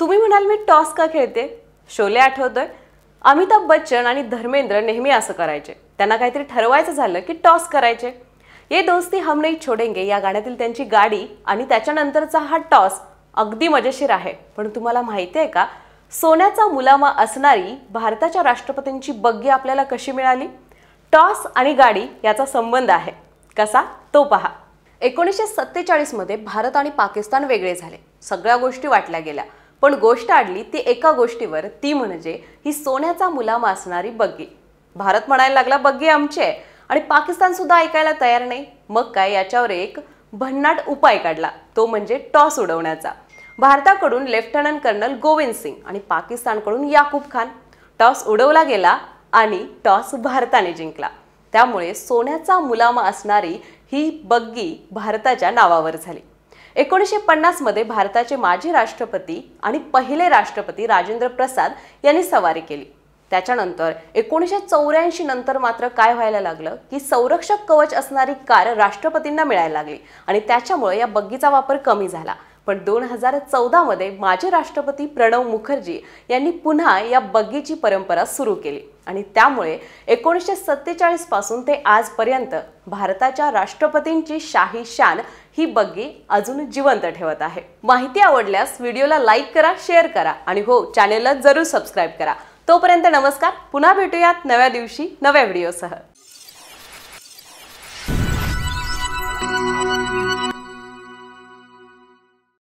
तुम्ही म्हणाल मी टॉस का खेळते शोले आठवतोय अमिताभ बच्चन आणि धर्मेंद्र नेहमी असं करायचे त्यांना काहीतरी ठरवायचं झालं की टॉस करायचे ये दोस्ती हम नाही छोडेंगे या गाण्यातील त्यांची गाडी आणि त्याच्यानंतरचा हा टॉस अगदी मजेशीर आहे पण तुम्हाला माहिती आहे का सोन्याचा मुलामा असणारी भारताच्या राष्ट्रपतींची बग्गी आपल्याला कशी मिळाली टॉस आणि गाडी याचा संबंध आहे कसा तो पहा एकोणीसशे सत्तेचाळीसमध्ये भारत आणि पाकिस्तान वेगळे झाले सगळ्या गोष्टी वाटल्या गेल्या पण गोष्ट आडली ती एका गोष्टीवर ती म्हणजे ही सोन्याचा मुलामा असणारी बग्गी भारत म्हणायला लागला बग्गी आमची आहे आणि पाकिस्तान सुद्धा ऐकायला तयार नाही मग काय याच्यावर एक भन्नाट उपाय काढला तो म्हणजे टॉस उडवण्याचा भारताकडून लेफ्टनंट कर्नल गोविंद सिंग आणि पाकिस्तानकडून याकूब खान टॉस उडवला गेला आणि टॉस भारताने जिंकला त्यामुळे सोन्याचा मुलामा असणारी ही बग्गी भारताच्या नावावर झाली एकोणीसशे पन्नासमध्ये भारताचे माजी राष्ट्रपती आणि पहिले राष्ट्रपती राजेंद्र प्रसाद यांनी सवारी केली त्याच्यानंतर एकोणीसशे चौऱ्याऐंशी नंतर मात्र काय व्हायला लागलं की संरक्षक कवच असणारी कार राष्ट्रपतींना मिळायला लागली आणि त्याच्यामुळे या बग्गीचा वापर कमी झाला पण दोन हजार चौदामध्ये माजी राष्ट्रपती प्रणव मुखर्जी यांनी पुन्हा या बग्गीची परंपरा सुरू केली आणि त्यामुळे एकोणीसशे पासून ते आजपर्यंत भारताच्या राष्ट्रपतींची शाही शान ही बग्गी अजून जिवंत ठेवत आहे माहिती आवडल्यास व्हिडिओला लाईक करा शेअर करा आणि हो चॅनेलला जरूर सबस्क्राईब करा तोपर्यंत नमस्कार पुन्हा भेटूयात नव्या दिवशी नव्या व्हिडिओसह